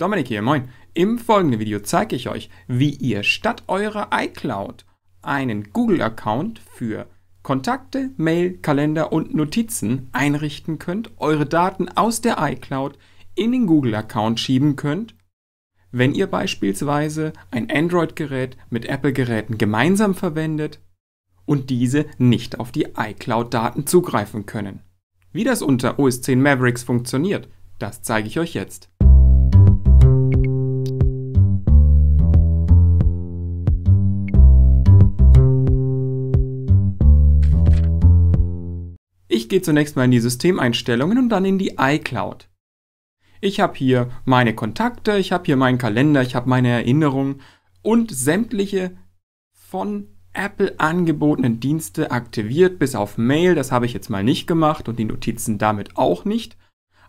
Dominik hier, moin. Im folgenden Video zeige ich euch, wie ihr statt eurer iCloud einen Google-Account für Kontakte, Mail, Kalender und Notizen einrichten könnt, eure Daten aus der iCloud in den Google-Account schieben könnt, wenn ihr beispielsweise ein Android-Gerät mit Apple-Geräten gemeinsam verwendet und diese nicht auf die iCloud-Daten zugreifen können. Wie das unter OS 10 Mavericks funktioniert, das zeige ich euch jetzt. gehe zunächst mal in die Systemeinstellungen und dann in die iCloud. Ich habe hier meine Kontakte, ich habe hier meinen Kalender, ich habe meine Erinnerungen und sämtliche von Apple angebotenen Dienste aktiviert, bis auf Mail, das habe ich jetzt mal nicht gemacht und die Notizen damit auch nicht.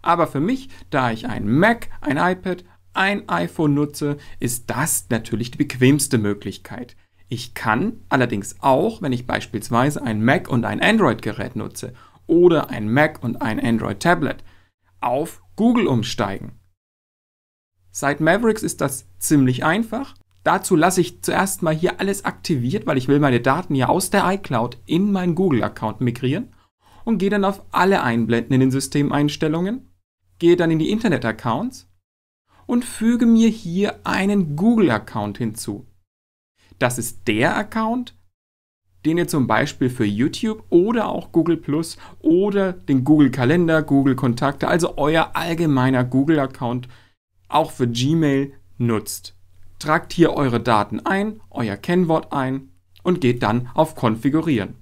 Aber für mich, da ich ein Mac, ein iPad, ein iPhone nutze, ist das natürlich die bequemste Möglichkeit. Ich kann allerdings auch, wenn ich beispielsweise ein Mac und ein Android-Gerät nutze oder ein Mac und ein Android-Tablet auf Google umsteigen. Seit Mavericks ist das ziemlich einfach. Dazu lasse ich zuerst mal hier alles aktiviert, weil ich will meine Daten ja aus der iCloud in meinen Google-Account migrieren und gehe dann auf alle Einblenden in den Systemeinstellungen, gehe dann in die Internet-Accounts und füge mir hier einen Google-Account hinzu. Das ist der Account, den ihr zum Beispiel für YouTube oder auch Google Plus oder den Google Kalender, Google Kontakte, also euer allgemeiner Google-Account auch für Gmail nutzt. Tragt hier eure Daten ein, euer Kennwort ein und geht dann auf Konfigurieren.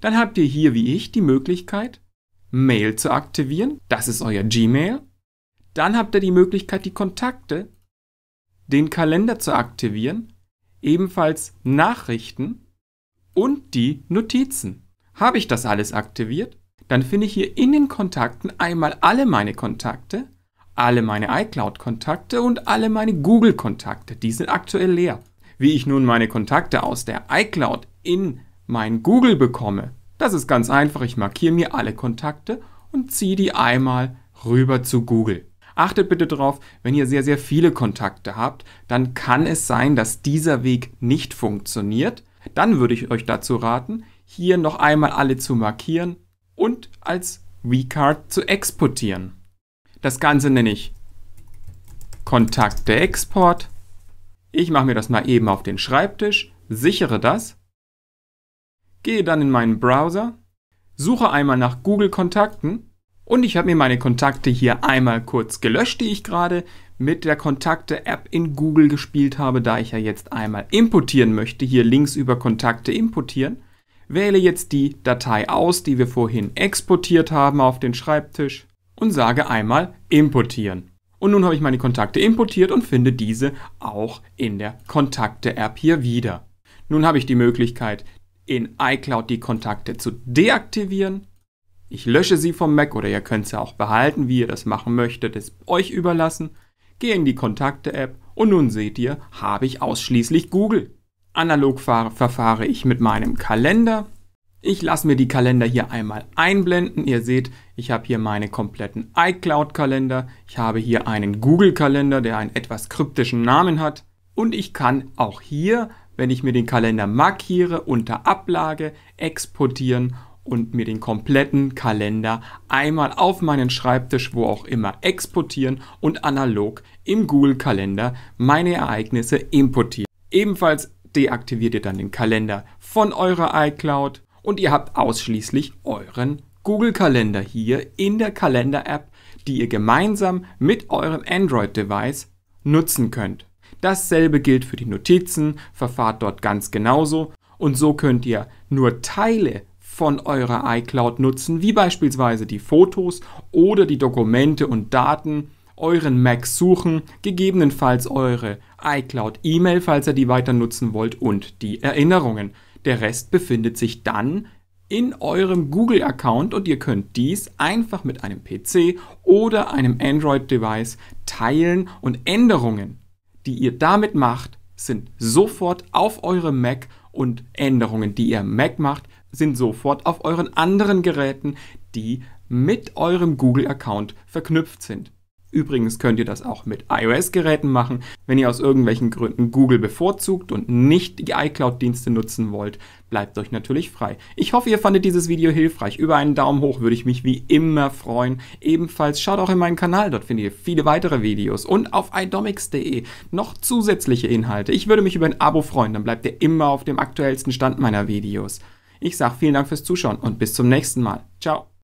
Dann habt ihr hier wie ich die Möglichkeit, Mail zu aktivieren. Das ist euer Gmail. Dann habt ihr die Möglichkeit, die Kontakte, den Kalender zu aktivieren, ebenfalls Nachrichten und die Notizen. Habe ich das alles aktiviert? Dann finde ich hier in den Kontakten einmal alle meine Kontakte, alle meine iCloud-Kontakte und alle meine Google-Kontakte. Die sind aktuell leer. Wie ich nun meine Kontakte aus der iCloud in mein Google bekomme, das ist ganz einfach. Ich markiere mir alle Kontakte und ziehe die einmal rüber zu Google. Achtet bitte darauf, wenn ihr sehr, sehr viele Kontakte habt, dann kann es sein, dass dieser Weg nicht funktioniert dann würde ich euch dazu raten, hier noch einmal alle zu markieren und als WeCard zu exportieren. Das Ganze nenne ich Kontakte Export. Ich mache mir das mal eben auf den Schreibtisch, sichere das, gehe dann in meinen Browser, suche einmal nach Google Kontakten und ich habe mir meine Kontakte hier einmal kurz gelöscht, die ich gerade mit der Kontakte-App in Google gespielt habe, da ich ja jetzt einmal importieren möchte, hier links über Kontakte importieren, wähle jetzt die Datei aus, die wir vorhin exportiert haben auf den Schreibtisch und sage einmal importieren. Und nun habe ich meine Kontakte importiert und finde diese auch in der Kontakte-App hier wieder. Nun habe ich die Möglichkeit, in iCloud die Kontakte zu deaktivieren. Ich lösche sie vom Mac oder ihr könnt sie auch behalten, wie ihr das machen möchtet, ist euch überlassen geh in die Kontakte-App und nun seht ihr, habe ich ausschließlich Google. Analog verfahre ich mit meinem Kalender. Ich lasse mir die Kalender hier einmal einblenden. Ihr seht, ich habe hier meine kompletten iCloud-Kalender. Ich habe hier einen Google-Kalender, der einen etwas kryptischen Namen hat. Und ich kann auch hier, wenn ich mir den Kalender markiere, unter Ablage exportieren und mir den kompletten Kalender einmal auf meinen Schreibtisch, wo auch immer, exportieren und analog im Google-Kalender meine Ereignisse importieren. Ebenfalls deaktiviert ihr dann den Kalender von eurer iCloud und ihr habt ausschließlich euren Google-Kalender hier in der Kalender-App, die ihr gemeinsam mit eurem Android-Device nutzen könnt. Dasselbe gilt für die Notizen, verfahrt dort ganz genauso und so könnt ihr nur Teile von eurer iCloud nutzen, wie beispielsweise die Fotos oder die Dokumente und Daten, euren Mac suchen, gegebenenfalls eure iCloud-E-Mail, falls ihr die weiter nutzen wollt, und die Erinnerungen. Der Rest befindet sich dann in eurem Google-Account und ihr könnt dies einfach mit einem PC oder einem Android-Device teilen und Änderungen, die ihr damit macht, sind sofort auf eurem Mac und Änderungen, die ihr Mac macht, sind sofort auf euren anderen Geräten, die mit eurem Google-Account verknüpft sind. Übrigens könnt ihr das auch mit iOS-Geräten machen. Wenn ihr aus irgendwelchen Gründen Google bevorzugt und nicht die iCloud-Dienste nutzen wollt, bleibt euch natürlich frei. Ich hoffe, ihr fandet dieses Video hilfreich. Über einen Daumen hoch würde ich mich wie immer freuen. Ebenfalls schaut auch in meinen Kanal, dort findet ihr viele weitere Videos und auf idomics.de noch zusätzliche Inhalte. Ich würde mich über ein Abo freuen, dann bleibt ihr immer auf dem aktuellsten Stand meiner Videos. Ich sage vielen Dank fürs Zuschauen und bis zum nächsten Mal. Ciao.